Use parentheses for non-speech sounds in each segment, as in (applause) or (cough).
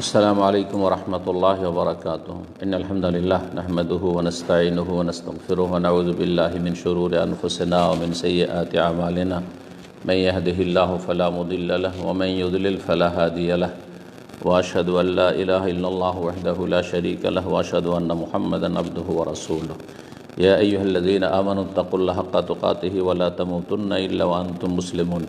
السلام علیکم ورحمۃ اللہ وبرکاتہ ان الحمد للہ نحمد ونستعین ونستغفر ونعوذ باللہ من شرور انفسنا ومن سیئات اعمالنا من یهده اللہ فلا مضل له ومن یضلل فلا هادی له واشهد ان لا اله الا الله وحده لا شريك له واشهد ان محمدا عبده ورسوله يا ايها الذين امنوا اتقوا الله حق تقاته ولا تموتن الا وانتم مسلمون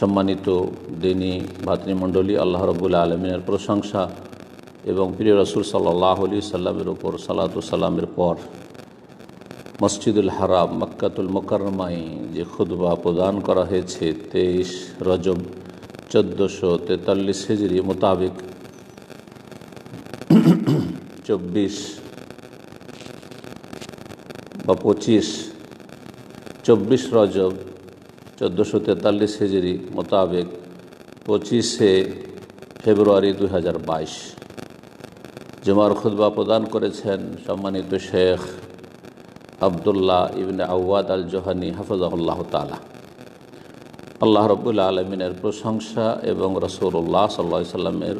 সম্মানিত দিনী ভাতৃমণ্ডলী আল্লাহ রবুল্লা আলমিনের প্রশংসা এবং প্রিয় রসুল সাল্লাহ আলি সাল্লামের ওপর সালাতু সালামের পর মসজিদুল হারাম মক্কাতুল মোকারমাই যে খুদবা প্রদান করা হয়েছে তেইশ রজব চোদ্দোশো তেতাল্লিশ হিজড়ি মোতাবেক চব্বিশ বা পঁচিশ চব্বিশ রজব চোদ্দোশো তেতাল্লিশ হেজরি মোতাবেক পঁচিশে ফেব্রুয়ারি দু হাজার বাইশ জুমার খুদ্া প্রদান করেছেন সম্মানিত Sheikh Abdullah ibn Awad al Juhani হাফজাহুল্লাহ তালা আল্লাহ রবুল্লা আলমিনের প্রশংসা এবং রসৌল্লাহ সাল্লা সাল্লামের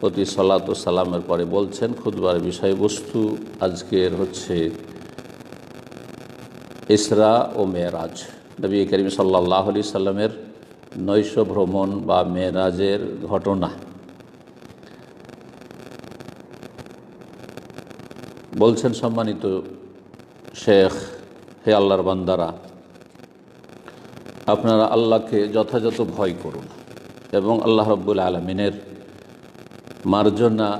প্রতি সালাত সালামের পরে বলছেন খুদ্বার বিষয়বস্তু আজকের হচ্ছে ইসরা ও মেয়েরাজ নবী করিম সাল্লাহ আলি সাল্লামের নৈশ ভ্রমণ বা মেরাজের ঘটনা বলছেন সম্মানিত শেখ হে আল্লাহর বান্দারা আপনারা আল্লাহকে যথাযথ ভয় করুন এবং আল্লাহ রব্বুল আলমিনের মার্জনা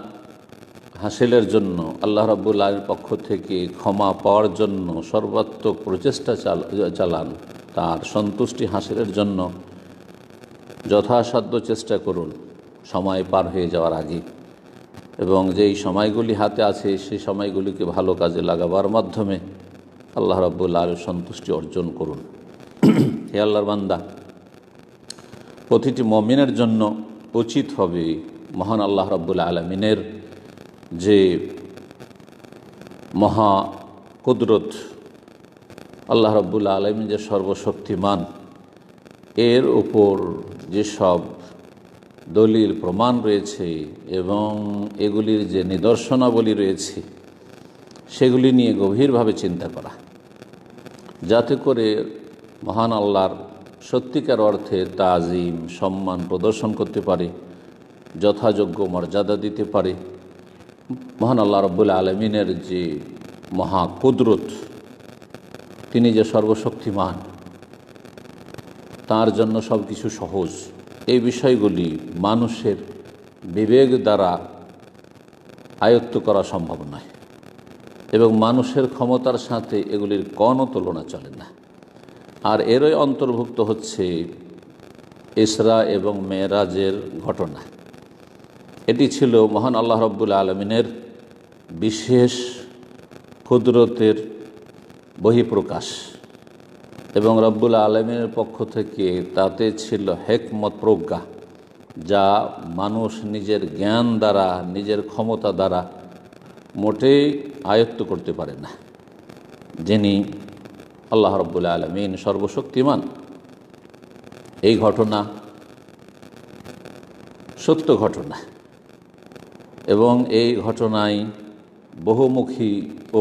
হাসিলের জন্য আল্লাহ রব্বুল আলমের পক্ষ থেকে ক্ষমা পাওয়ার জন্য সর্বাত্মক প্রচেষ্টা চালান তার সন্তুষ্টি হাসিলের জন্য যথাসাধ্য চেষ্টা করুন সময় পার হয়ে যাওয়ার আগে এবং যেই সময়গুলি হাতে আছে সেই সময়গুলিকে ভালো কাজে লাগাবার মাধ্যমে আল্লাহ রব্বুল্লা আলু সন্তুষ্টি অর্জন করুন (clears throat) হে আল্লাহর বান্দা প্রতিটি মমিনের জন্য উচিত হবে মহান আল্লাহ রব্বুল আলমিনের যে মহা কুদরত আল্লাহ রব্বুল্লা আলম যে সর্বশক্তিমান এর ওপর যেসব দলিল প্রমাণ রয়েছে এবং এগুলির যে নিদর্শনাবলী রয়েছে সেগুলি নিয়ে গভীরভাবে চিন্তা করা যাতে করে মহান আল্লাহর সত্যিকার অর্থে তাজিম সম্মান প্রদর্শন করতে পারে যথাযোগ্য মর্যাদা দিতে পারে মহান আল্লাহ রব্বুল আলমিনের যে মহাকুদরত তিনি যে সর্বশক্তিমান তার জন্য সব কিছু সহজ এই বিষয়গুলি মানুষের বিবেক দ্বারা আয়ত্ত করা সম্ভব নয় এবং মানুষের ক্ষমতার সাথে এগুলির কোনো তুলনা চলে না আর এরই অন্তর্ভুক্ত হচ্ছে ইসরা এবং মেয়েরাজের ঘটনা এটি ছিল মহান আল্লাহ রব্বুল আলমিনের বিশেষ ক্ষুদ্রতের বহিঃপ্রকাশ এবং রব্বুল আলমের পক্ষ থেকে তাতে ছিল হেকমত প্রজ্ঞা যা মানুষ নিজের জ্ঞান দ্বারা নিজের ক্ষমতা দ্বারা মোটেই আয়ত্ত করতে পারে না যিনি আল্লাহ রব্বুল আলমিন সর্বশক্তিমান এই ঘটনা সত্য ঘটনা এবং এই ঘটনায় বহুমুখী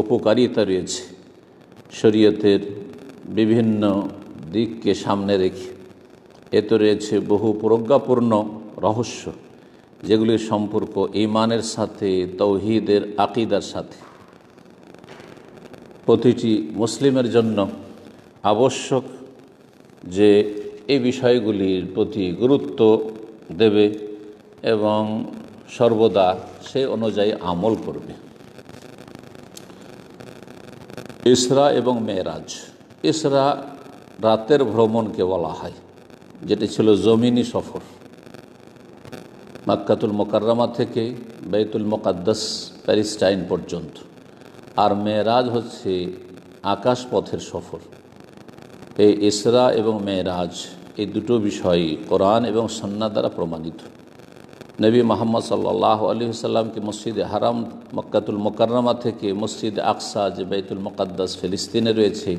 উপকারিতা রয়েছে শরীয়তের বিভিন্ন দিককে সামনে রেখে এতে রয়েছে বহু প্রজ্ঞাপূর্ণ রহস্য যেগুলির সম্পর্ক ইমানের সাথে তৌহিদের আকিদার সাথে প্রতিটি মুসলিমের জন্য আবশ্যক যে এই বিষয়গুলির প্রতি গুরুত্ব দেবে এবং সর্বদা সে অনুযায়ী আমল করবে ইসরা এবং মেয়েরাজ ইসরা রাতের ভ্রমণকে বলা হয় যেটি ছিল জমিনি সফর মাক্কাতুল মোকাররমা থেকে বেতুল মোকাদ্দাস প্যারিস্টাইন পর্যন্ত আর মেয়েরাজ হচ্ছে আকাশ পথের সফর এই ইসরা এবং মেয়েরাজ এই দুটো বিষয় কোরআন এবং সন্না দ্বারা প্রমাণিত নবী মোহাম্মদ সাল্লাহ আলী সাল্লামকে মসজিদে হারাম মক্কাতুল মোকরমা থেকে মসজিদ আকসা যে বেতুল মোকাদ্দাস ফিলিস্তিনে রয়েছে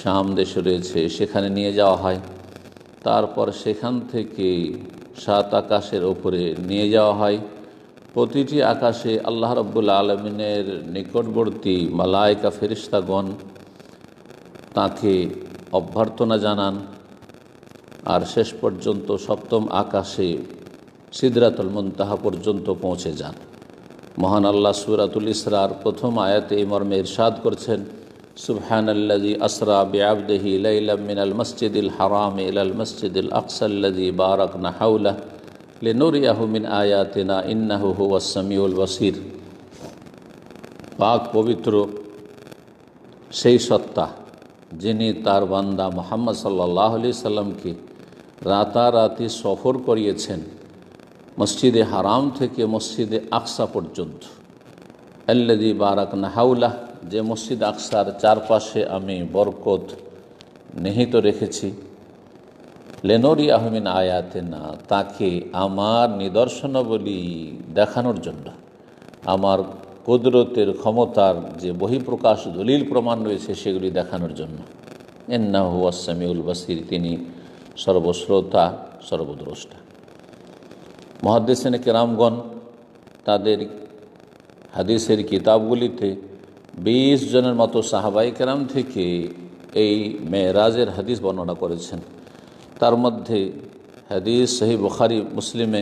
শাম দেশে রয়েছে সেখানে নিয়ে যাওয়া হয় তারপর সেখান থেকে সাত আকাশের ওপরে নিয়ে যাওয়া হয় প্রতিটি আকাশে আল্লাহ রব্বুল আলমিনের নিকটবর্তী মালায়কা ফেরিস্তাগণ তাকে অভ্যর্থনা জানান আর শেষ পর্যন্ত সপ্তম আকাশে সিদরাতুল মন্তাহা পর্যন্ত পৌঁছে যান মহান আল্লাহ সুরাতুল ইসরার প্রথম আয়াতে এই মর্মে ইরশাদ করছেন সুবহানাল্লাজি আসরা বেআবদেহি লাইলাম মিনাল ইল হারাম ইলাল ইল আকসাল্লাজি বারাকনা নাহাউলা লেনুরিয়াহু মিন আয়াতিনা ইন্নাহু হুয়াস সামিউল বাসির পাক পবিত্র সেই সত্তা যিনি তার বান্দা মোহাম্মদ সাল্লাহ আলি সাল্লামকে রাতারাতি সফর করিয়েছেন মসজিদে হারাম থেকে মসজিদে আকসা পর্যন্ত আল্লাদি বারাক নাহাউলাহ যে মসজিদ আকসার চারপাশে আমি বরকত নিহিত রেখেছি লেনরি আহমিন আয়াতে না তাকে আমার নিদর্শনাবলী দেখানোর জন্য আমার কুদরতের ক্ষমতার যে বহিঃপ্রকাশ দলিল প্রমাণ রয়েছে সেগুলি দেখানোর জন্য এন্না হুয়াসামিউল বাসির তিনি সর্বশ্রোতা সর্বদ্রষ্টা মহাদ্দেশনে কেরামগণ তাদের হাদিসের কিতাবগুলিতে বিশ জনের মতো সাহাবাই কেরাম থেকে এই মেয়েরাজের হাদিস বর্ণনা করেছেন তার মধ্যে হাদিস সহি বুখারি মুসলিমে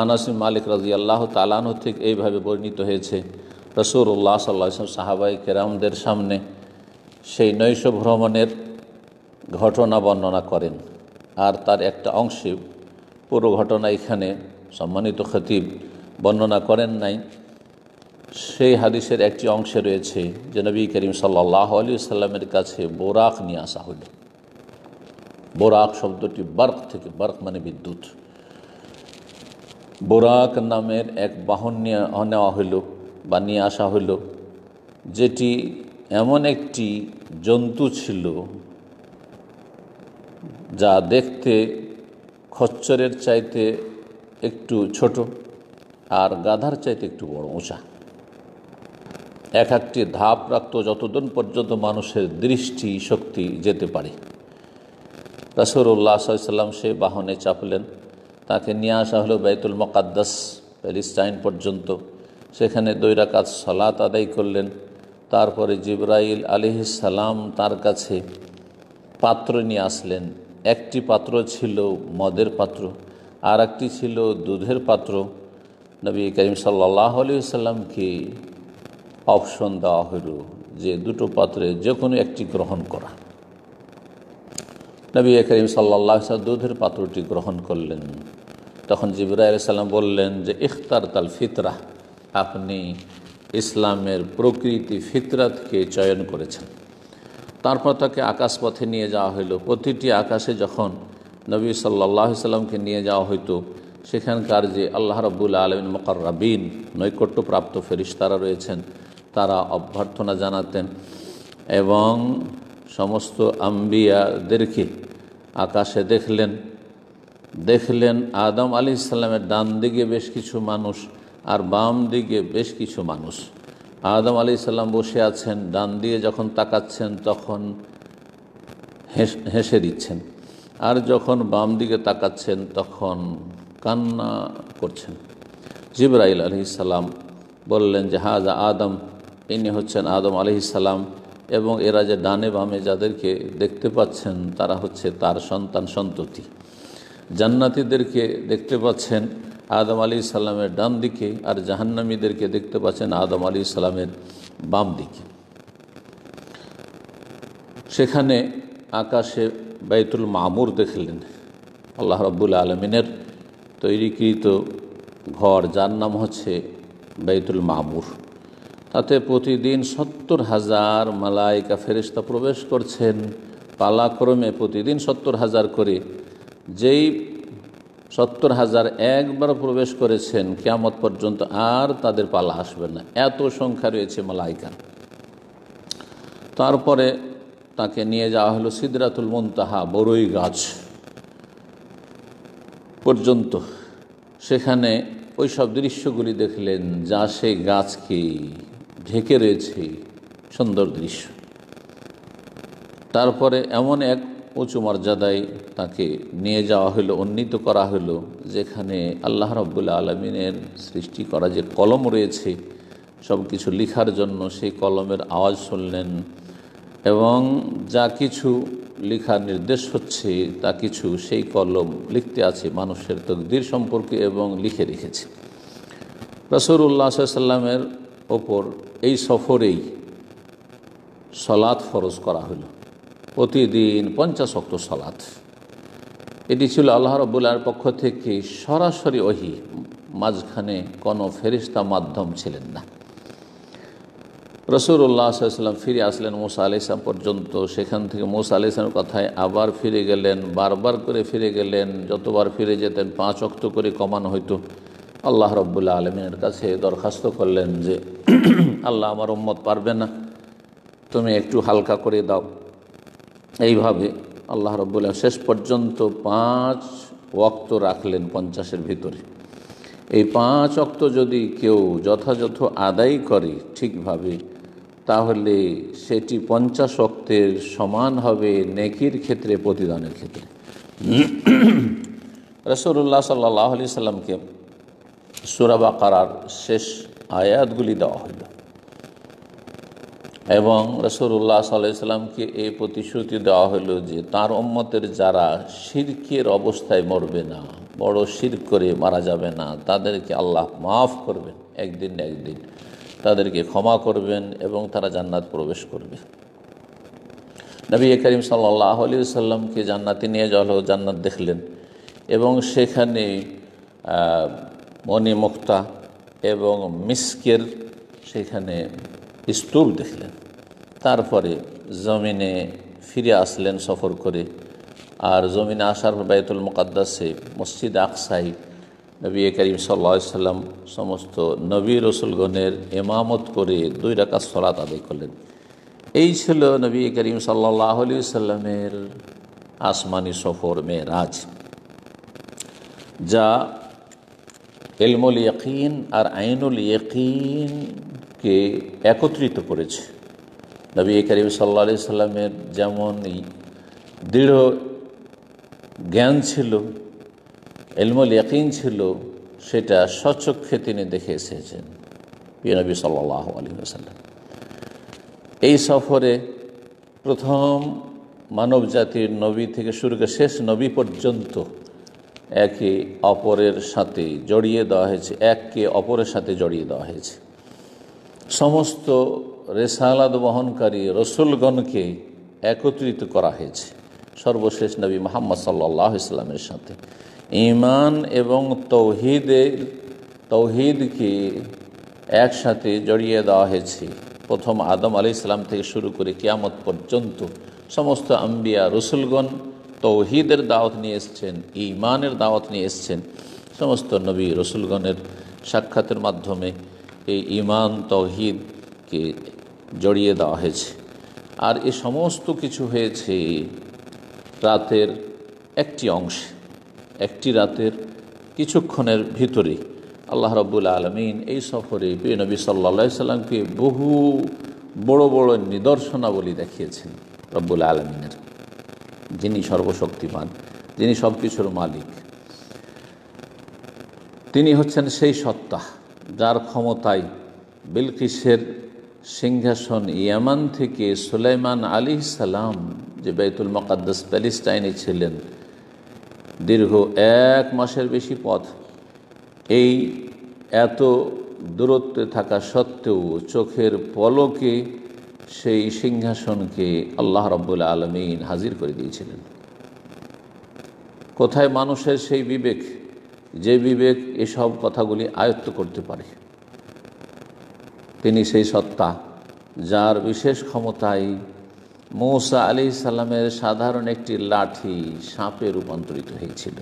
আনাসিম মালিক রাজি আল্লাহ তালান থেকে এইভাবে বর্ণিত হয়েছে রসুর উল্লাহ সাল্লাহ সাহাবাই কেরামদের সামনে সেই নৈশ ভ্রমণের ঘটনা বর্ণনা করেন আর তার একটা অংশে পুরো ঘটনা এখানে সম্মানিত খতিব বর্ণনা করেন নাই সেই হাদিসের একটি অংশে রয়েছে যে নবী করিম সাল্লাহ আলী সাল্লামের কাছে বোরাক নিয়ে আসা হইল বোরাক শব্দটি বার্ক থেকে বার্ক মানে বিদ্যুৎ বোরাক নামের এক বাহন নিয়ে নেওয়া হইল বা নিয়ে আসা হইল যেটি এমন একটি জন্তু ছিল যা দেখতে খচ্চরের চাইতে একটু ছোট আর গাধার চাইতে একটু বড় উঁচা এক একটি ধাপ রাখত যতদিন পর্যন্ত মানুষের দৃষ্টি শক্তি যেতে পারে উল্লাহ সাল্লাম সে বাহনে চাপলেন তাকে নিয়ে আসা হলো বেতুল মকাদ্দাস প্যালিস্টাইন পর্যন্ত সেখানে দৈরাকাত সলাত আদায় করলেন তারপরে জিব্রাইল সালাম তার কাছে পাত্র নিয়ে আসলেন একটি পাত্র ছিল মদের পাত্র আর একটি ছিল দুধের পাত্র নবী করিম সাল্লাহ আলিয়াল্লামকে অপশন দেওয়া হইল যে দুটো পাত্রে যে কোনো একটি গ্রহণ করা নবী করিম সাল্লাহ দুধের পাত্রটি গ্রহণ করলেন তখন জিবরা সাল্লাম বললেন যে ইখতার তাল ফিতরা আপনি ইসলামের প্রকৃতি ফিতরাতকে চয়ন করেছেন তারপর তাকে আকাশ পথে নিয়ে যাওয়া হলো প্রতিটি আকাশে যখন নবী সাল্লাহ সাল্লামকে নিয়ে যাওয়া হয়তো সেখানকার যে আল্লাহ রব্বুল আলমিন মকরাবিন নৈকট্যপ্রাপ্ত ফেরিস্তারা রয়েছেন তারা অভ্যর্থনা জানাতেন এবং সমস্ত আম্বিয়াদেরকে আকাশে দেখলেন দেখলেন আদম আলি ইসলামের ডান দিকে বেশ কিছু মানুষ আর বাম দিকে বেশ কিছু মানুষ আদম আলি ইসলাম বসে আছেন ডান দিয়ে যখন তাকাচ্ছেন তখন হেসে দিচ্ছেন আর যখন বাম দিকে তাকাচ্ছেন তখন কান্না করছেন জিব্রাইল আলি বললেন যে হাজ আদম ইনি হচ্ছেন আদম আলি এবং এরা যে ডানে বামে যাদেরকে দেখতে পাচ্ছেন তারা হচ্ছে তার সন্তান সন্ততি জান্নাতিদেরকে দেখতে পাচ্ছেন আদম আলি সাল্লামের ডান দিকে আর জাহান্নামীদেরকে দেখতে পাচ্ছেন আদম আলি সাল্লামের বাম দিকে সেখানে আকাশে বাইতুল মামুর দেখলেন আল্লাহ রব্বুল আলমিনের তৈরিকৃত ঘর যার নাম হচ্ছে বাইতুল মামুর তাতে প্রতিদিন সত্তর হাজার মালাইকা ফেরিস্তা প্রবেশ করছেন পালাক্রমে প্রতিদিন সত্তর হাজার করে যেই সত্তর হাজার একবার প্রবেশ করেছেন কেয়ামত পর্যন্ত আর তাদের পালা আসবে না এত সংখ্যা রয়েছে মালাইকা তারপরে তাকে নিয়ে যাওয়া হলো সিদ্রাতুল মন্তাহা বড়ই গাছ পর্যন্ত সেখানে ওই সব দৃশ্যগুলি দেখলেন যা সেই গাছকে ঢেকে রয়েছে সুন্দর দৃশ্য তারপরে এমন এক উঁচু মর্যাদায় তাকে নিয়ে যাওয়া হলো উন্নীত করা হলো যেখানে আল্লাহ রব্বুল্লা আলমিনের সৃষ্টি করা যে কলম রয়েছে সব কিছু লিখার জন্য সেই কলমের আওয়াজ শুনলেন এবং যা কিছু লেখার নির্দেশ হচ্ছে তা কিছু সেই কলম লিখতে আছে মানুষের তকদির সম্পর্কে এবং লিখে রেখেছে রসুর উল্লাহ সাল্লামের ওপর এই সফরেই সলাৎ ফরজ করা হলো প্রতিদিন পঞ্চাশ অক্ত সলাৎ এটি ছিল আল্লাহ রবুল্লার পক্ষ থেকে সরাসরি ওহি মাঝখানে কোনো ফেরিস্তা মাধ্যম ছিলেন না রসুল্লাহ সাল্লাম ফিরে আসলেন মোসা আলি ইসলাম পর্যন্ত সেখান থেকে মোসা আলি ইসলামের কথায় আবার ফিরে গেলেন বারবার করে ফিরে গেলেন যতবার ফিরে যেতেন পাঁচ অক্ত করে কমানো হয়তো আল্লাহ রব্বুল্লাহ আলমিনের কাছে দরখাস্ত করলেন যে (clears throat) আল্লাহ আমার উম্মত পারবে না তুমি একটু হালকা করে দাও এইভাবে আল্লাহ রব্বুল্লাহ শেষ পর্যন্ত পাঁচ অক্ত রাখলেন পঞ্চাশের ভিতরে এই পাঁচ অক্ত যদি কেউ যথাযথ আদায় করে ঠিকভাবে তাহলে সেটি পঞ্চাশ অক্তের সমান হবে নেকির ক্ষেত্রে প্রতিদানের ক্ষেত্রে রসুল্লাহ সাল্লাহ আলি সাল্লামকে সুরাবা কারার শেষ আয়াতগুলি দেওয়া হইল এবং রসুল্লাহ সাল্লামকে এই প্রতিশ্রুতি দেওয়া হলো যে তার অম্মতের যারা শিরকের অবস্থায় মরবে না বড় শির করে মারা যাবে না তাদেরকে আল্লাহ মাফ করবেন একদিন একদিন তাদেরকে ক্ষমা করবেন এবং তারা জান্নাত প্রবেশ করবে নবী করিম সাল্লাহ আলী সাল্লামকে জান্নাতে নিয়ে যাওয়া জান্নাত দেখলেন এবং সেখানে মণিমুক্তা এবং মিসকের সেখানে স্তূপ দেখলেন তারপরে জমিনে ফিরে আসলেন সফর করে আর জমিনে আসার পর বায়তুল মুকাদ্দাসে মসজিদ আকসাই নবী করিম সাল্লা সাল্লাম সমস্ত নবী রসুলগণের এমামত করে দুই রাকা সলাত আদায় করলেন এই ছিল নবী করিম সাল্লাহ আলি সাল্লামের আসমানি সফর মেয়েরাজ যা এলমুল ইয়কিন আর আইনুল ইয়কিনকে একত্রিত করেছে নবী করিম সাল্লা সাল্লামের যেমন দৃঢ় জ্ঞান ছিল এলমুল ইয়াকিন ছিল সেটা স্বচক্ষে তিনি দেখে এসেছেন বিনবী সাল্লাহ আলী আসাল্লাম এই সফরে প্রথম মানব জাতির নবী থেকে শুরু করে শেষ নবী পর্যন্ত একে অপরের সাথে জড়িয়ে দেওয়া হয়েছে এককে অপরের সাথে জড়িয়ে দেওয়া হয়েছে সমস্ত রেসালাদ বহনকারী রসুলগণকে একত্রিত করা হয়েছে সর্বশেষ নবী মোহাম্মদ সাল্লাহ ইসলামের সাথে ইমান এবং তৌহিদের তৌহিদকে একসাথে জড়িয়ে দেওয়া হয়েছে প্রথম আদম আলি ইসলাম থেকে শুরু করে কিয়ামত পর্যন্ত সমস্ত আম্বিয়া রসুলগণ তৌহিদের দাওয়াত নিয়ে এসছেন ইমানের দাওয়াত নিয়ে এসছেন সমস্ত নবী রসুলগণের সাক্ষাতের মাধ্যমে এই ইমান তৌহিদকে জড়িয়ে দেওয়া হয়েছে আর এ সমস্ত কিছু হয়েছে রাতের একটি অংশে একটি রাতের কিছুক্ষণের ভিতরে আল্লাহ রব্বুল আলমিন এই সফরে নবী সাল্লা সাল্লামকে বহু বড় বড় নিদর্শনাবলী দেখিয়েছেন রব্বুল আলমিনের যিনি সর্বশক্তিমান যিনি সব কিছুর মালিক তিনি হচ্ছেন সেই সত্তা যার ক্ষমতায় বিলকিসের সিংহাসন ইয়ামান থেকে সুলাইমান আলী সালাম যে বেতুল মকাদ্দাস প্যালিস্টাইনে ছিলেন দীর্ঘ এক মাসের বেশি পথ এই এত দূরত্বে থাকা সত্ত্বেও চোখের পলকে সেই সিংহাসনকে আল্লাহ রব্বুল আলমিন হাজির করে দিয়েছিলেন কোথায় মানুষের সেই বিবেক যে বিবেক এসব কথাগুলি আয়ত্ত করতে পারে তিনি সেই সত্তা যার বিশেষ ক্ষমতায় মৌসা আলি সাল্লামের সাধারণ একটি লাঠি সাপে রূপান্তরিত হয়েছিল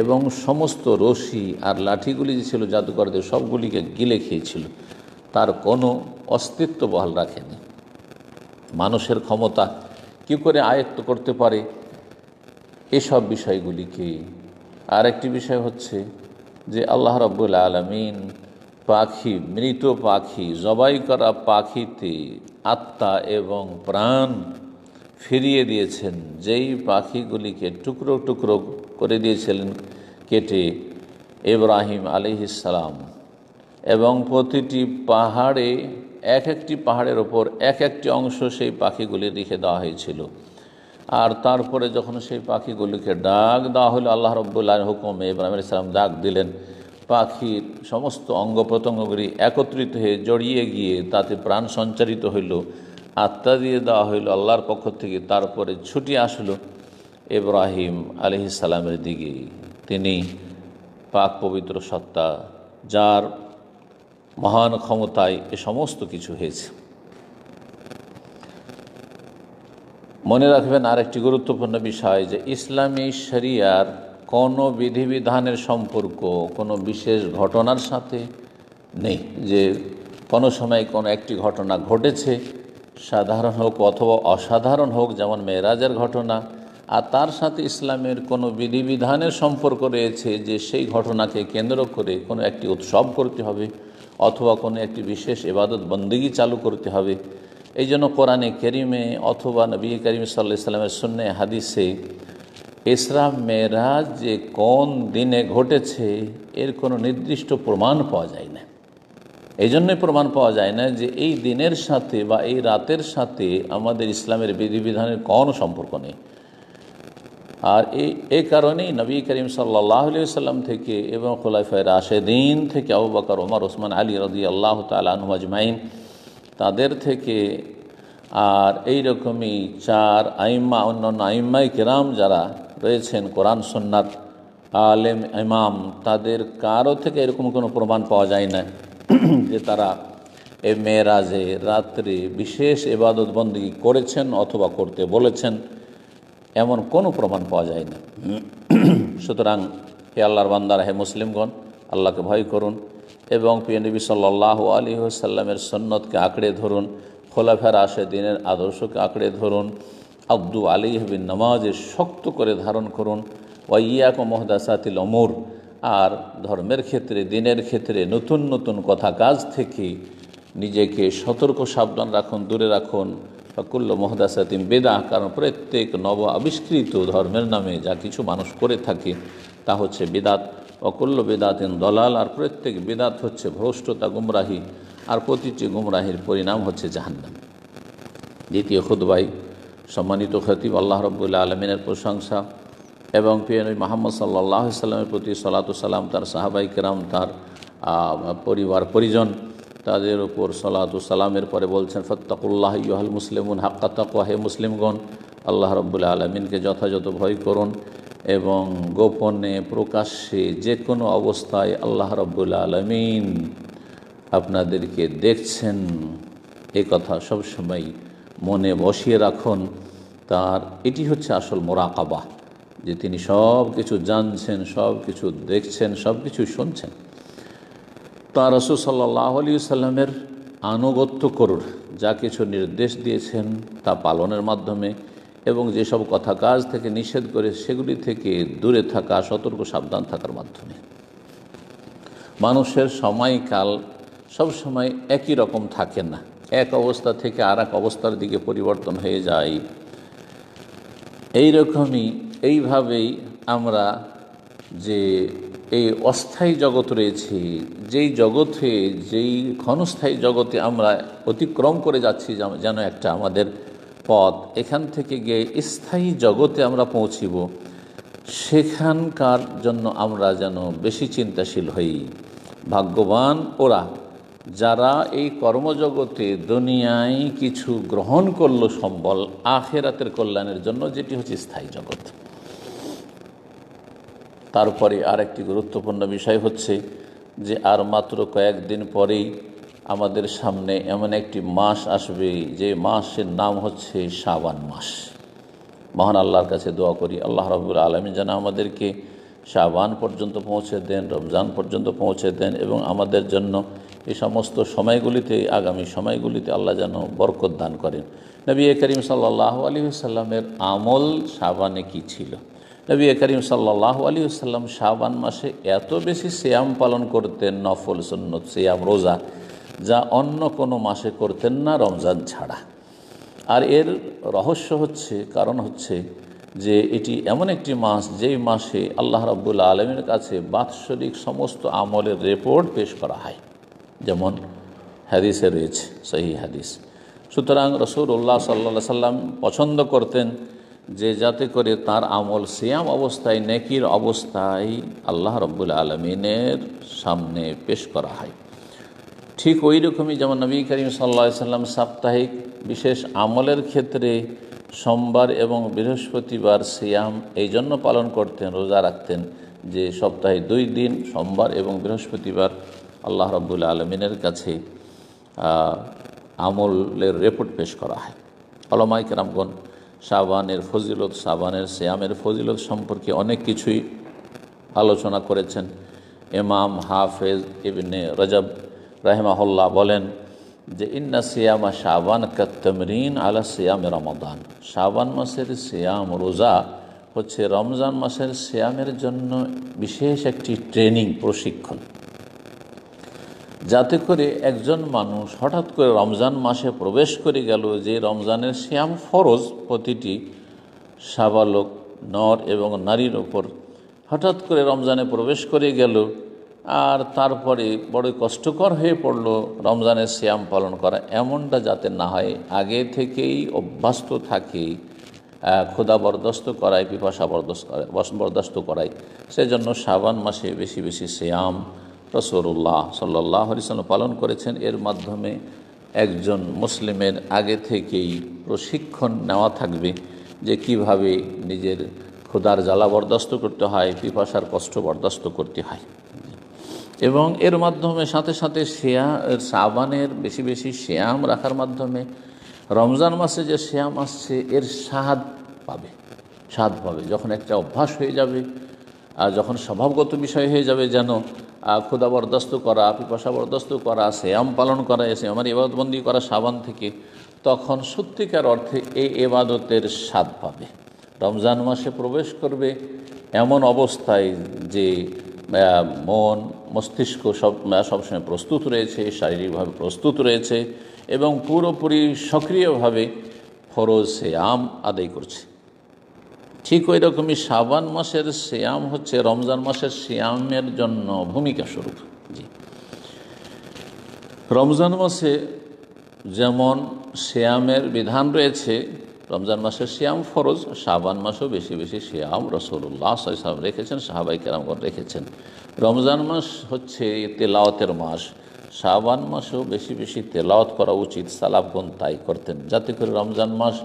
এবং সমস্ত রশি আর লাঠিগুলি যে ছিল জাদুকরদের সবগুলিকে গিলে খেয়েছিল তার কোনো অস্তিত্ব বহাল রাখেনি মানুষের ক্ষমতা কি করে আয়ত্ত করতে পারে এসব বিষয়গুলিকে আরেকটি বিষয় হচ্ছে যে আল্লাহ রব্বুল আলমিন পাখি মৃত পাখি জবাই করা পাখিতে আত্মা এবং প্রাণ ফিরিয়ে দিয়েছেন যেই পাখিগুলিকে টুকরো টুকরো করে দিয়েছিলেন কেটে ইব্রাহিম আলিহিসাল্লাম এবং প্রতিটি পাহাড়ে এক একটি পাহাড়ের ওপর এক একটি অংশ সেই পাখিগুলি রেখে দেওয়া হয়েছিল আর তারপরে যখন সেই পাখিগুলিকে ডাক দেওয়া হলো আল্লাহ রব্বুল্লাহ হুকুমে আলি ইসলাম ডাক দিলেন পাখির সমস্ত অঙ্গ প্রত্যঙ্গগুলি একত্রিত হয়ে জড়িয়ে গিয়ে তাতে প্রাণ সঞ্চারিত হইল আত্মা দিয়ে দেওয়া হইল আল্লাহর পক্ষ থেকে তারপরে ছুটি আসলো ইব্রাহিম সালামের দিকে তিনি পাক পবিত্র সত্তা যার মহান ক্ষমতায় এ সমস্ত কিছু হয়েছে মনে রাখবেন আরেকটি গুরুত্বপূর্ণ বিষয় যে ইসলামী শরিয়ার কোনো বিধিবিধানের সম্পর্ক কোনো বিশেষ ঘটনার সাথে নেই যে কোনো সময় কোনো একটি ঘটনা ঘটেছে সাধারণ হোক অথবা অসাধারণ হোক যেমন মেয়েরাজের ঘটনা আর তার সাথে ইসলামের কোনো বিধিবিধানের সম্পর্ক রয়েছে যে সেই ঘটনাকে কেন্দ্র করে কোনো একটি উৎসব করতে হবে অথবা কোনো একটি বিশেষ এবাদত বন্দিগি চালু করতে হবে এই জন্য কোরআনে কেরিমে অথবা নবী করিম সাল্লা ইসলামের শূন্য হাদিসে এসরা মেয়েরাজ যে কোন দিনে ঘটেছে এর কোনো নির্দিষ্ট প্রমাণ পাওয়া যায় না এই জন্যই প্রমাণ পাওয়া যায় না যে এই দিনের সাথে বা এই রাতের সাথে আমাদের ইসলামের বিধিবিধানের কোনো সম্পর্ক নেই আর এই এ কারণেই নবী করিম সাল্লাহ সাল্লাম থেকে এবং খোলাফায় রাশেদিন থেকে আবু বাকর ওমর ওসমান আলী রদি আল্লাহ তালু আজমাইন তাদের থেকে আর এই রকমই চার আইম্মা অন্যান্য আইম্মাই কেরাম যারা রয়েছেন কোরআন সন্ন্যাত আলেম ইমাম তাদের কারো থেকে এরকম কোনো প্রমাণ পাওয়া যায় না যে তারা এ মেয়েরাজে রাত্রে বিশেষ এবাদত বন্দী করেছেন অথবা করতে বলেছেন এমন কোনো প্রমাণ পাওয়া যায় না সুতরাং হে আল্লাহর বান্দারা হে মুসলিমগণ আল্লাহকে ভয় করুন এবং পিএনবি সাল্লাহ আলী সাল্লামের সন্ন্যতকে আঁকড়ে ধরুন খোলাফের আসে দিনের আদর্শকে আঁকড়ে ধরুন আব্দু আলী হবিন নামাজে শক্ত করে ধারণ করুন ওয়াইয়াক মোহদাসাতিল অমর আর ধর্মের ক্ষেত্রে দিনের ক্ষেত্রে নতুন নতুন কথা কাজ থেকে নিজেকে সতর্ক সাবধান রাখুন দূরে রাখুন ফাকুল্ল মোহদাসাতিম বেদা কারণ প্রত্যেক নব আবিষ্কৃত ধর্মের নামে যা কিছু মানুষ করে থাকে তা হচ্ছে বেদাত অকুল্ল বেদাতিন দলাল আর প্রত্যেক বেদাত হচ্ছে ভ্রষ্টতা গুমরাহি আর প্রতিটি গুমরাহির পরিণাম হচ্ছে জাহান্নাম দ্বিতীয় খুদ্বাই সম্মানিত খতিব আল্লাহ রব্বুল্লা আলমিনের প্রশংসা এবং পিএনই মোহাম্মদ সাল্লাহ সাল্লামের প্রতি সলাতু সালাম তার সাহাবাই কেরাম তার পরিবার পরিজন তাদের উপর সলাতু সালামের পরে বলছেন ফত্তাকুল্লাহ ইহাল মুসলিমুন হাক্কা হে মুসলিমগণ আল্লাহ রব্বুল্লা আলমিনকে যথাযথ ভয় করুন এবং গোপনে প্রকাশ্যে যে কোনো অবস্থায় আল্লাহ রব্বুল্লা আলমিন আপনাদেরকে দেখছেন এ কথা সবসময় মনে বসিয়ে রাখুন তার এটি হচ্ছে আসল মোরাকাবা যে তিনি সব কিছু জানছেন সব কিছু দেখছেন সব কিছু শুনছেন তার রসুল সাল্লাহ আলী সাল্লামের আনুগত্য করুন যা কিছু নির্দেশ দিয়েছেন তা পালনের মাধ্যমে এবং যেসব কথা কাজ থেকে নিষেধ করে সেগুলি থেকে দূরে থাকা সতর্ক সাবধান থাকার মাধ্যমে মানুষের সময়কাল সবসময় একই রকম থাকে না এক অবস্থা থেকে আর এক অবস্থার দিকে পরিবর্তন হয়ে যায় এইরকমই এইভাবেই আমরা যে এই অস্থায়ী জগৎ রয়েছে যেই জগতে যেই ক্ষণস্থায়ী জগতে আমরা অতিক্রম করে যাচ্ছি যেন একটা আমাদের পথ এখান থেকে গিয়ে স্থায়ী জগতে আমরা পৌঁছিব সেখানকার জন্য আমরা যেন বেশি চিন্তাশীল হই ভাগ্যবান ওরা যারা এই কর্মজগতে দুনিয়ায় কিছু গ্রহণ করল সম্বল আখেরাতের কল্যাণের জন্য যেটি হচ্ছে স্থায়ী জগৎ তারপরে আর একটি গুরুত্বপূর্ণ বিষয় হচ্ছে যে আর মাত্র কয়েকদিন পরেই আমাদের সামনে এমন একটি মাস আসবে যে মাসের নাম হচ্ছে শাবান মাস মহান আল্লাহর কাছে দোয়া করি আল্লাহ রবুল আলমী যেন আমাদেরকে শাবান পর্যন্ত পৌঁছে দেন রমজান পর্যন্ত পৌঁছে দেন এবং আমাদের জন্য এই সমস্ত সময়গুলিতে আগামী সময়গুলিতে আল্লাহ যেন বরকত দান করেন নবী করিম সাল্লাহ আলী সাল্লামের আমল সাবানে কি ছিল নবী করিম সাল্লাহ আলী সাল্লাম সাবান মাসে এত বেশি শ্যাম পালন করতেন নফল সন্ন্যত শ্যাম রোজা যা অন্য কোনো মাসে করতেন না রমজান ছাড়া আর এর রহস্য হচ্ছে কারণ হচ্ছে যে এটি এমন একটি মাস যেই মাসে আল্লাহ রাবুল্লা আলমের কাছে বাৎসরিক সমস্ত আমলের রেপোর্ট পেশ করা হয় যেমন হাদিসে রয়েছে সেই হাদিস সুতরাং রসুল্লাহ সাল্লা সাল্লাম পছন্দ করতেন যে যাতে করে তার আমল সিয়াম অবস্থায় নেকির অবস্থায় আল্লাহ রব্বুল আলমিনের সামনে পেশ করা হয় ঠিক ওই রকমই যেমন নবী করিম সাল্লা সাল্লাম সাপ্তাহিক বিশেষ আমলের ক্ষেত্রে সোমবার এবং বৃহস্পতিবার সিয়াম এই জন্য পালন করতেন রোজা রাখতেন যে সপ্তাহে দুই দিন সোমবার এবং বৃহস্পতিবার আল্লাহ রব্বুল আলমিনের কাছে আমলের রেপোর্ট পেশ করা হয় আলমাই কেরামগণ সাবানের ফজিলত সাবানের শ্যামের ফজিলত সম্পর্কে অনেক কিছুই আলোচনা করেছেন এমাম হাফেজ ইবনে রজব রাহেমাহল্লা বলেন যে ইন্না সিয়ামা শাবান কাত্তমরিন আলা সিয়াম রমদান শাবান মাসের সিয়াম রোজা হচ্ছে রমজান মাসের সিয়ামের জন্য বিশেষ একটি ট্রেনিং প্রশিক্ষণ যাতে করে একজন মানুষ হঠাৎ করে রমজান মাসে প্রবেশ করে গেল যে রমজানের শ্যাম ফরজ প্রতিটি সাবালক নর এবং নারীর ওপর হঠাৎ করে রমজানে প্রবেশ করে গেল আর তারপরে বড় কষ্টকর হয়ে পড়ল রমজানের শ্যাম পালন করা এমনটা যাতে না হয় আগে থেকেই অভ্যস্ত থাকে ক্ষুদা বরদাস্ত করায় পিপাসা বরদাস্ত করায় বরদাস্ত করায় সেজন্য শ্রাবণ মাসে বেশি বেশি শ্যাম রসরুল্লাহ সাল্লাহ আলিয়াল্লাম পালন করেছেন এর মাধ্যমে একজন মুসলিমের আগে থেকেই প্রশিক্ষণ নেওয়া থাকবে যে কিভাবে নিজের ক্ষুদার জ্বালা বরদাস্ত করতে হয় পিপাসার কষ্ট বরদাস্ত করতে হয় এবং এর মাধ্যমে সাথে সাথে শেয়া সাবানের বেশি বেশি শ্যাম রাখার মাধ্যমে রমজান মাসে যে শ্যাম আসছে এর স্বাদ পাবে স্বাদ পাবে যখন একটা অভ্যাস হয়ে যাবে আর যখন স্বভাবগত বিষয় হয়ে যাবে যেন ক্ষুদা বরদাস্ত করা পিপাসা বরদাস্ত করা শ্যাম পালন করা এসে আমার এবাদবন্দি করা সাবান থেকে তখন সত্যিকার অর্থে এই এবাদতের স্বাদ পাবে রমজান মাসে প্রবেশ করবে এমন অবস্থায় যে মন মস্তিষ্ক সব সবসময় প্রস্তুত রয়েছে শারীরিকভাবে প্রস্তুত রয়েছে এবং পুরোপুরি সক্রিয়ভাবে ফরজ সে আম আদায় করছে ঠিক ওই রকমই সাবান মাসের শ্যাম হচ্ছে রমজান মাসের শ্যামের জন্য ভূমিকা স্বরূপ জি রমজান মাসে যেমন শ্যামের বিধান রয়েছে রমজান মাসের শ্যাম ফরজ শাবান মাসেও বেশি বেশি শ্যাম রসুল্লাহ সাহেব রেখেছেন সাহাবাই কেরামগর রেখেছেন রমজান মাস হচ্ছে তেলাওয়াতের মাস শাবান মাসেও বেশি বেশি তেলাওয়াত করা উচিত সালাফগণ তাই করতেন যাতে করে রমজান মাস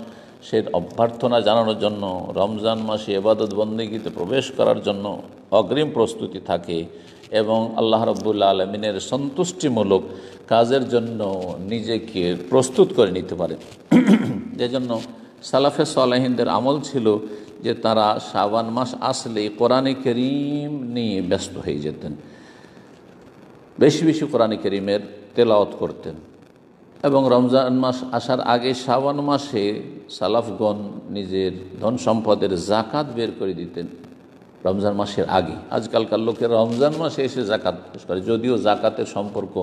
সে অভ্যর্থনা জানানোর জন্য রমজান মাসে এবাদত বন্দীগীতে প্রবেশ করার জন্য অগ্রিম প্রস্তুতি থাকে এবং আল্লাহ রব্বুল্লা আলমিনের সন্তুষ্টিমূলক কাজের জন্য নিজেকে প্রস্তুত করে নিতে পারে যে জন্য সালাফে সালাহিনদের আমল ছিল যে তারা শাবান মাস আসলে কোরআনে করিম নিয়ে ব্যস্ত হয়ে যেতেন বেশি বেশি কোরআনে করিমের তেলাওয়াত করতেন এবং রমজান মাস আসার আগে শ্রাবণ মাসে সালাফগণ নিজের ধন সম্পদের জাকাত বের করে দিতেন রমজান মাসের আগে আজকালকার লোকের রমজান মাসে এসে জাকাত করে যদিও জাকাতের সম্পর্ক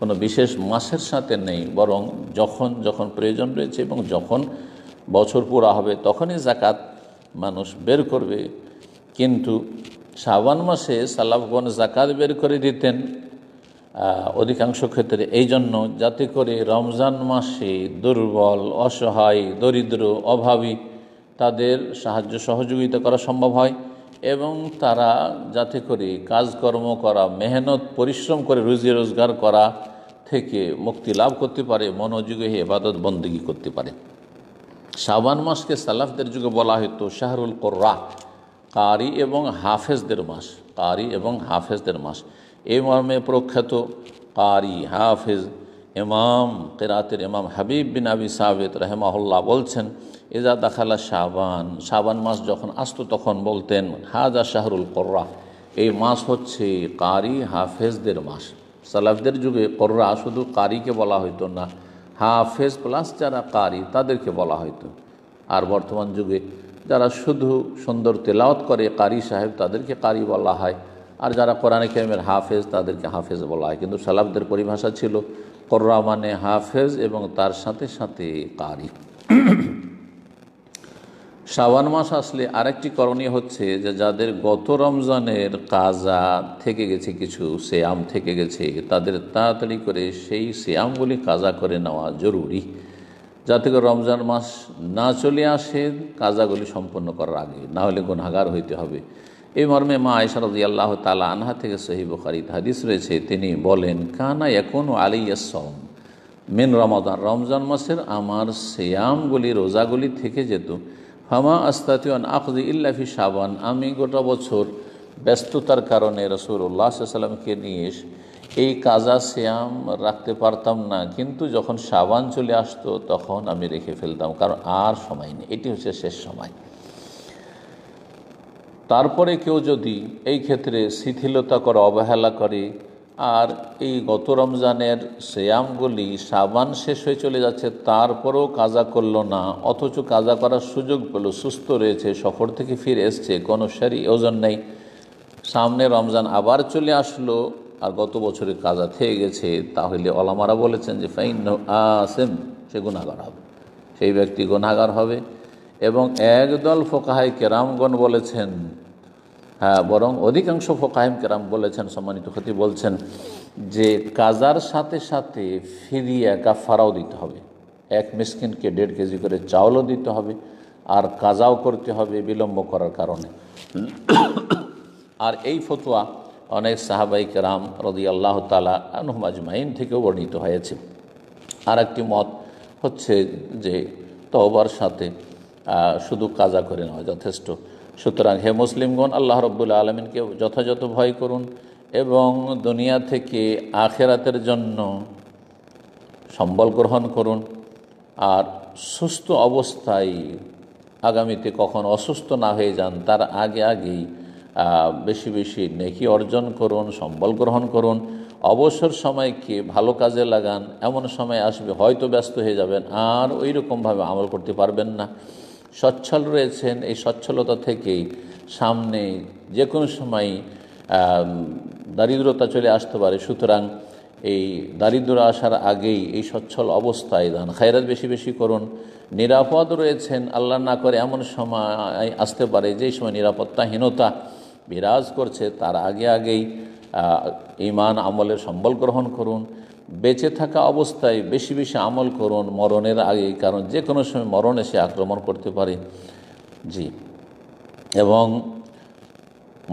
কোনো বিশেষ মাসের সাথে নেই বরং যখন যখন প্রয়োজন রয়েছে এবং যখন বছর পুরা হবে তখনই জাকাত মানুষ বের করবে কিন্তু শ্রাবণ মাসে সালাফগণ জাকাত বের করে দিতেন অধিকাংশ ক্ষেত্রে এই জন্য যাতে করে রমজান মাসে দুর্বল অসহায় দরিদ্র অভাবী তাদের সাহায্য সহযোগিতা করা সম্ভব হয় এবং তারা যাতে করে কাজকর্ম করা মেহনত পরিশ্রম করে রুজি রোজগার করা থেকে মুক্তি লাভ করতে পারে মনোযোগে ইবাদত বন্দী করতে পারে শাবান মাসকে সালাফদের যুগে বলা হতো শাহরুল কোর্রা কারি এবং হাফেজদের মাস কারি এবং হাফেজদের মাস এ মর্মে প্রখ্যাত কারি হাফিজ ইমাম কেরাতের ইমাম হাবিব বিন আবি সাবেদ রহেমাহুল্লাহ বলছেন এজা দাখালা শাহবান শাবান মাস যখন আসত তখন বলতেন হাজা শাহরুল কররা এই মাস হচ্ছে কারি হাফেজদের মাস সালাফদের যুগে কররা শুধু কারিকে বলা হইতো না হাফেজ প্লাস যারা কারি তাদেরকে বলা হইতো আর বর্তমান যুগে যারা শুধু সুন্দর তেলাওয়াত করে কারি সাহেব তাদেরকে কারি বলা হয় আর যারা কোরআনে কেমের হাফেজ তাদেরকে হাফেজ বলা হয় কিন্তু সালাফদের পরিভাষা ছিল কর্রা মানে হাফেজ এবং তার সাথে সাথে কারি শ্রাবণ মাস আসলে আরেকটি করণীয় হচ্ছে যে যাদের গত রমজানের কাজা থেকে গেছে কিছু শ্যাম থেকে গেছে তাদের তাড়াতাড়ি করে সেই শ্যামগুলি কাজা করে নেওয়া জরুরি যাতে করে রমজান মাস না চলে আসে কাজাগুলি সম্পন্ন করার আগে না হলে গুণাগার হইতে হবে এই মর্মে মা আয়সারদি আল্লাহ তালা আনহা থেকে সহিব খারিদ হাদিস রয়েছে তিনি বলেন কানা এখন আলিয়াসম মেন রমাদান রমজান মাসের আমার শ্যামগুলি রোজাগুলি থেকে যেত হামা আস্তাতিওয়ান আফজি ইল্লাফি সাবান আমি গোটা বছর ব্যস্ততার কারণে রসুল্লাহ সাল্লামকে নিয়ে এই কাজা শ্যাম রাখতে পারতাম না কিন্তু যখন সাবান চলে আসতো তখন আমি রেখে ফেলতাম কারণ আর সময় নেই এটি হচ্ছে শেষ সময় তারপরে কেউ যদি এই ক্ষেত্রে শিথিলতা করে অবহেলা করে আর এই গত রমজানের শ্যামগুলি সাবান শেষ হয়ে চলে যাচ্ছে তারপরেও কাজা করল না অথচ কাজা করার সুযোগ পেল সুস্থ রয়েছে সফর থেকে ফিরে এসছে কোনো সারি ওজন নেই সামনে রমজান আবার চলে আসলো আর গত বছরে কাজা থেকে গেছে তাহলে অলামারা বলেছেন যে ফাইন আসেন সে গুণাগার হবে সেই ব্যক্তি গুণাগার হবে এবং একদল ফোকাহাই কেরামগণ বলেছেন হ্যাঁ বরং অধিকাংশ ফোকাহিম কেরাম বলেছেন সম্মানিত ক্ষতি বলছেন যে কাজার সাথে সাথে ফিরিয়া কাফারাও দিতে হবে এক মিসকিনকে দেড় কেজি করে চাউলও দিতে হবে আর কাজাও করতে হবে বিলম্ব করার কারণে আর এই ফতোয়া অনেক সাহাবাই কেরাম রদি আল্লাহ তালা আনহমাজমাইন থেকেও বর্ণিত হয়েছে আর একটি মত হচ্ছে যে তহবার সাথে শুধু কাজা করে নয় যথেষ্ট সুতরাং হে মুসলিমগণ আল্লাহ রব্বুল আলমিনকে যথাযথ ভয় করুন এবং দুনিয়া থেকে আখেরাতের জন্য সম্বল গ্রহণ করুন আর সুস্থ অবস্থায় আগামীতে কখন অসুস্থ না হয়ে যান তার আগে আগেই বেশি বেশি নেকি অর্জন করুন সম্বল গ্রহণ করুন অবসর সময়কে ভালো কাজে লাগান এমন সময় আসবে হয়তো ব্যস্ত হয়ে যাবেন আর ওই রকমভাবে আমল করতে পারবেন না সচ্ছল রয়েছেন এই সচ্ছলতা থেকেই সামনে যে কোনো সময় দারিদ্রতা চলে আসতে পারে সুতরাং এই দারিদ্র আসার আগেই এই সচ্ছল অবস্থায় দান খায়রাত বেশি বেশি করুন নিরাপদ রয়েছেন আল্লাহ না করে এমন সময় আসতে পারে যেই সময় নিরাপত্তাহীনতা বিরাজ করছে তার আগে আগেই ইমান আমলের সম্বল গ্রহণ করুন বেঁচে থাকা অবস্থায় বেশি বেশি আমল করুন মরণের আগে কারণ যে কোনো সময় মরণ এসে আক্রমণ করতে পারে জি এবং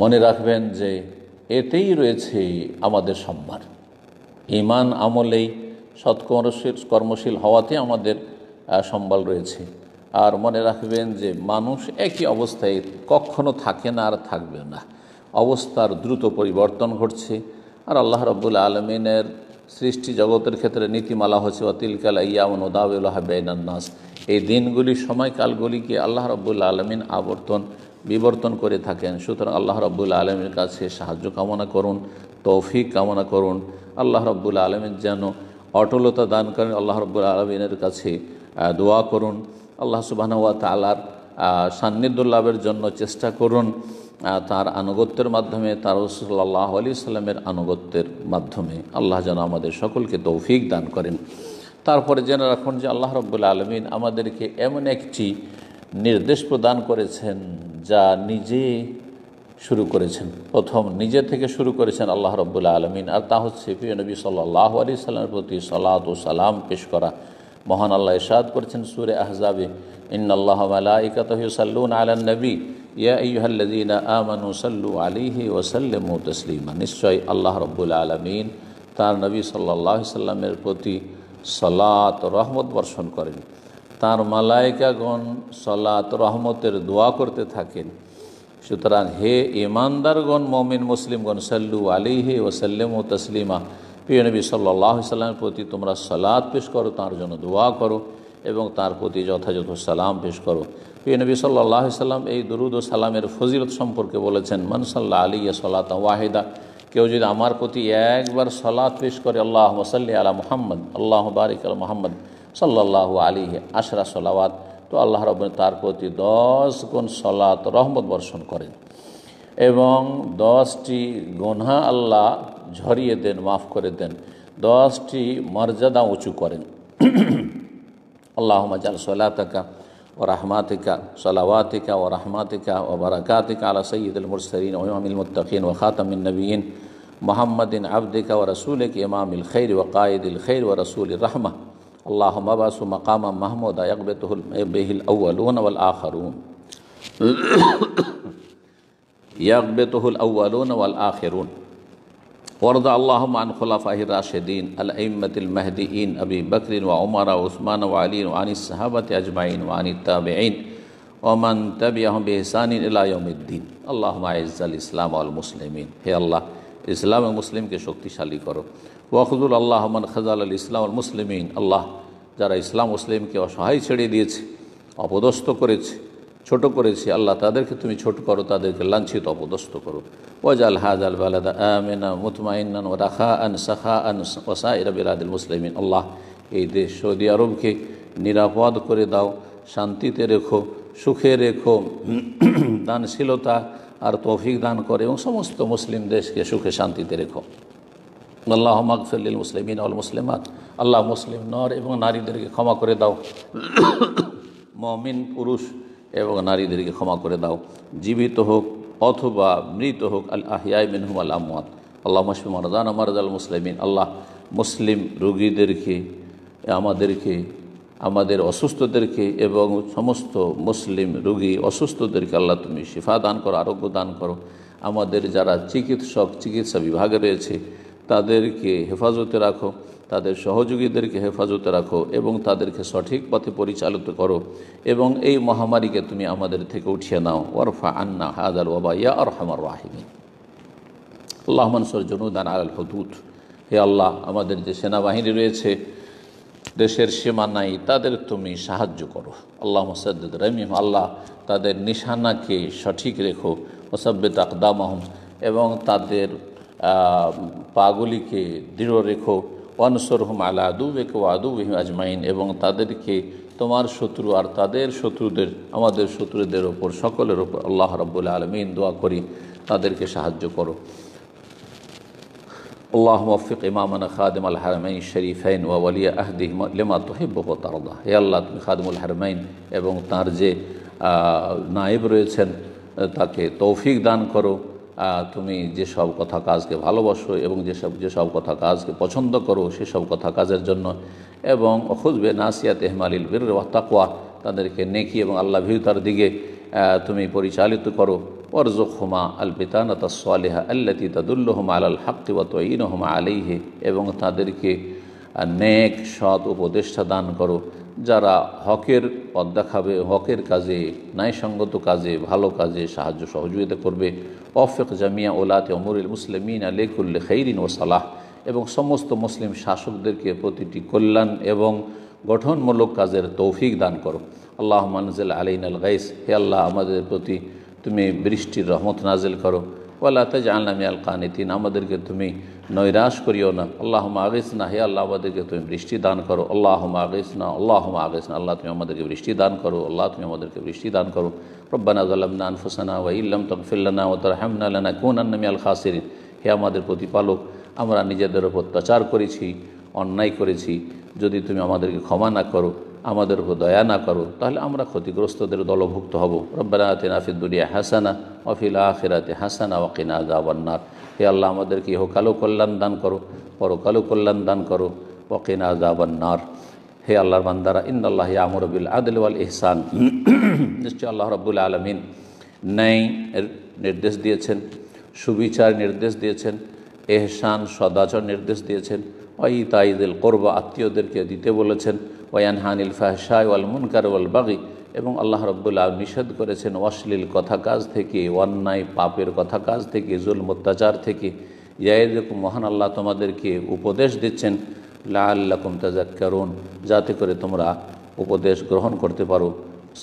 মনে রাখবেন যে এতেই রয়েছে আমাদের সম্মান ইমান আমলেই সৎকর্মশীল কর্মশীল হওয়াতে আমাদের সম্বল রয়েছে আর মনে রাখবেন যে মানুষ একই অবস্থায় কখনো থাকে না আর থাকবে না অবস্থার দ্রুত পরিবর্তন ঘটছে আর আল্লাহ রব্বুল আলমিনের সৃষ্টি জগতের ক্ষেত্রে নীতিমালা হচ্ছে অতিলকাল ইয়ামন উদাউল্লাহ বেনান্নাস এই দিনগুলি সময়কালগুলিকে আল্লাহ রব্বুল আলমিন আবর্তন বিবর্তন করে থাকেন সুতরাং আল্লাহ রব্বুল আলমীর কাছে সাহায্য কামনা করুন তৌফিক কামনা করুন আল্লাহ রব্বুল আলমের যেন অটলতা দান করেন আল্লাহ রব্বুল আলমিনের কাছে দোয়া করুন আল্লাহ সুবাহ তালার সান্নিধ্য লাভের জন্য চেষ্টা করুন তার আনুগত্যের মাধ্যমে তার রসুল্লাহ আলি সাল্লামের আনুগত্যের মাধ্যমে আল্লাহ যেন আমাদের সকলকে তৌফিক দান করেন তারপরে জেনে রাখুন যে আল্লাহ রব্বুল্লা আলমিন আমাদেরকে এমন একটি নির্দেশ প্রদান করেছেন যা নিজে শুরু করেছেন প্রথম নিজে থেকে শুরু করেছেন আল্লাহ রব্বুল্লা আলমিন আর তা হচ্ছে পি নবী সাল্লাহ আলি সাল্লামের প্রতি সালাত ও সালাম পেশ করা মহান আল্লাহ ইশাদ করেছেন সুরে আহজাবে ইন্নআল্লাহ আলাইকাতহসাল্লুন নবী তসলিমা নিশ্চয়ই আল্লাহ রব্বুল আলমিন তার নবী সাল্লাহ সাল্লামের প্রতি সলাত রহমত বর্ষণ করেন তাঁর মালায়িকাগণ সলাত রহমতের দোয়া করতে থাকেন সুতরাং হে ইমানদারগণ মমিন মুসলিমগণ সাল্লু আলিহি ও তসলিমা প্রিয় নবী সাল্লাহ সাল্লামের প্রতি তোমরা সালাদ পেশ করো তার জন্য দোয়া করো এবং তার প্রতি যথাযথ সালাম পেশ করো প্রিয় নবী সাল্লাহ সাল্লাম এই দরুদ ও সালামের ফজিলত সম্পর্কে বলেছেন মনসাল্লাহ আলী সালাত ওয়াহিদা কেউ যদি আমার প্রতি একবার সালাত পেশ করে আল্লাহ মসাল্লি আলা মোহাম্মদ আল্লাহ বারিক আল মোহাম্মদ সাল্লাহ আলী আশরা সলাওয়াত তো আল্লাহ রব তার প্রতি দশ গুণ সলাত রহমত বর্ষণ করেন এবং দশটি গোনা আল্লাহ ঝরিয়ে দেন মাফ করে দেন দশটি মর্যাদা উঁচু করেন আল্লাহ মাজাল সোলাতাকা ও রাহমাতিকা সলাওয়াতিকা ও রাহমাতিকা ও বারাকাতিকা আলা সঈদুল মুরসরিন ওমামিল মুতাকিন ও খাতামিন নবীন মোহাম্মদিন আবদিকা ও রসুলিক ইমামিল খৈর ও কায়দুল খৈর ও রসুল রহমা আল্লাহ মবাসু মকাম মাহমুদ আকবতুল বেহিল আউ্লুন ওয়াল আখরুন ইয়াকবেতহুল আউ্লুন ওয়াল আখেরুন ওয়ারদা আল্লাহ মান খোলাফাহির রাশেদিন আল ইম্মতিল মাহদি ইন আবি বকরিন ওয়া উমারা ওসমান ওয়া আলী ওয়ানি সাহাবাত আজমাইন ওয়ানি তাবেইন ওমান তাবি আহমবে ইহসানিন ইলায়মদ্দিন আল্লাহ আল ইসলাম আল মুসলিমিন হে আল্লাহ ইসলাম ও মুসলিমকে শক্তিশালী করো ওয়াকুদুল আল্লাহ মান খাজাল আল ইসলাম আল মুসলিমিন আল্লাহ যারা ইসলাম মুসলিমকে অসহায় ছেড়ে দিয়েছে অপদস্থ করেছে ছোট করেছি আল্লাহ তাদেরকে তুমি ছোট করো তাদেরকে লাঞ্ছিত অপদস্থ করো ওয়াজাল হাজ আল বালাদা আমেনা মুতমাইনান ওয়া রাখা আন সাখা আন ওসা ইরাবিরাদিল মুসলিমিন আল্লাহ এই দেশ সৌদি আরবকে নিরাপদ করে দাও শান্তিতে রেখো সুখে রেখো দানশীলতা আর তৌফিক দান করে এবং সমস্ত মুসলিম দেশকে সুখে শান্তিতে রেখো আল্লাহ মাকফিল্লিল মুসলিমিন অল মুসলিমাত আল্লাহ মুসলিম নর এবং নারীদেরকে ক্ষমা করে দাও (coughs) মমিন পুরুষ এবং নারীদেরকে ক্ষমা করে দাও জীবিত হোক অথবা মৃত হোক আল আহিয়াই মিনহুম আল আহমদ আল্লাহ মশফি মরদান আমার মুসলিমিন আল্লাহ মুসলিম রুগীদেরকে আমাদেরকে আমাদের অসুস্থদেরকে এবং সমস্ত মুসলিম রুগী অসুস্থদেরকে আল্লাহ তুমি শিফা দান করো আরোগ্য দান করো আমাদের যারা চিকিৎসক চিকিৎসা বিভাগে রয়েছে তাদেরকে হেফাজতে রাখো তাদের সহযোগীদেরকে হেফাজতে রাখো এবং তাদেরকে সঠিক পথে পরিচালিত করো এবং এই মহামারীকে তুমি আমাদের থেকে উঠিয়ে নাও ওরফা আন্না ওবা ইয়া আর হামার ওয়াহিনী আল্লাহ মানসর জনুদান আল হদুত হে আল্লাহ আমাদের যে সেনাবাহিনী রয়েছে দেশের সীমানায় তাদের তুমি সাহায্য করো আল্লাহ মোসাদ্দ রমিম আল্লাহ তাদের নিশানাকে সঠিক রেখো মোসাব্বেদ তাকদামহম এবং তাদের পাগুলিকে দৃঢ় রেখো ওয়ানসর হুম আলা আদু বেক আদু আজমাইন এবং তাদেরকে তোমার শত্রু আর তাদের শত্রুদের আমাদের শত্রুদের ওপর সকলের ওপর আল্লাহ রব্বুল আলমিন দোয়া করি তাদেরকে সাহায্য করো আল্লাহ মফিক ইমামান খাদিম আল হারমাইন শরীফাইন ওয়ালিয়া আহদি লেমা তোহিব্বক তারদা হে আল্লাহ তুমি খাদিমুল হারমাইন এবং তার যে নায়েব রয়েছেন তাকে তৌফিক দান করো তুমি যেসব কথা কাজকে ভালোবাসো এবং যেসব যেসব কথা কাজকে পছন্দ করো সেসব কথা কাজের জন্য এবং খুঁজবে নাসিয়া তেহমালিল বীর তাকুয়া তাদেরকে নেকি এবং আল্লাহ ভিউতার দিকে তুমি পরিচালিত করো হুমা আল পিতানা তাসলেহা আল্লাতি তাদুল্লহমা আল হাক্তি বা হুমা আলিহে এবং তাদেরকে নেক সৎ উপদেষ্টা দান করো যারা হকের পথ দেখাবে হকের কাজে ন্যায়সঙ্গত কাজে ভালো কাজে সাহায্য সহযোগিতা করবে অফেক জামিয়া ওলাতে অমরুল মুসলিমিন আলিকুল্লে খৈরিন ও সালাহ এবং সমস্ত মুসলিম শাসকদেরকে প্রতিটি কল্যাণ এবং গঠনমূলক কাজের তৌফিক দান করো আল্লাহ মানজেল আলাইন আল গাইস হে আল্লাহ আমাদের প্রতি তুমি বৃষ্টির রহমত নাজিল করো ওয়াল্লা তাজ আল্লাহ আল কানিতিন আমাদেরকে তুমি নৈরাশ করিও না আল্লাহ আগেস না হে আল্লাহ আমাদেরকে তুমি বৃষ্টি দান করো আল্লাহ আগেস না আল্লাহ আগেস না আল্লাহ তুমি আমাদেরকে বৃষ্টি দান করো আল্লাহ তুমি আমাদেরকে বৃষ্টি দান করো রব্বানা জালামনা আনফুসানা ওয়া ইল্লাম তকফিল্লানা ও তর হামনালানা কোন আল খাসিরিন হে আমাদের প্রতিপালক আমরা নিজেদের ওপর অত্যাচার করেছি অন্যায় করেছি যদি তুমি আমাদেরকে ক্ষমা না করো আমাদের উপর দয়া না করো তাহলে আমরা ক্ষতিগ্রস্তদের দলভুক্ত হব রব্বানাতে নাফিদ দুনিয়া হাসানা অফিল আখিরাতে হাসানা ওয়াকিনা আজাবান্নার হে আল্লাহ আমাদেরকে ইহকালও কল্যাণ দান করো পরকালও কল্যাণ দান করো ওয়াকিনা আজাবান্নার হে আল্লাহর বান্দারা ইন্দাল্লাহ বিল আদল আল ইহসান নিশ্চয় আল্লাহ রব্বুল আলমিন ন্যায় নির্দেশ দিয়েছেন সুবিচার নির্দেশ দিয়েছেন এহসান সদাচর নির্দেশ দিয়েছেন ওই তাইদুল কোরবা আত্মীয়দেরকে দিতে বলেছেন ওয়ানহানিল ফাহশাহ ওয়াল মুনকার ওয়াল বাগি এবং আল্লাহ রব্বুল্লাহ নিষেধ করেছেন অশ্লীল কথা কাজ থেকে অন্যায় পাপের কথা কাজ থেকে জুল মত্যাচার থেকে ইয়াইদুক মহান আল্লাহ তোমাদেরকে উপদেশ দিচ্ছেন লা আল্লাকুম তাজাক্কারুন যাতে করে তোমরা উপদেশ গ্রহণ করতে পারো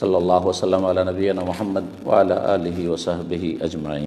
সাল্লাহ সাল্লাম আল্লাহ নবীনা মোহাম্মদ ওয়ালা আলহি ওসাহবিহি আজমাই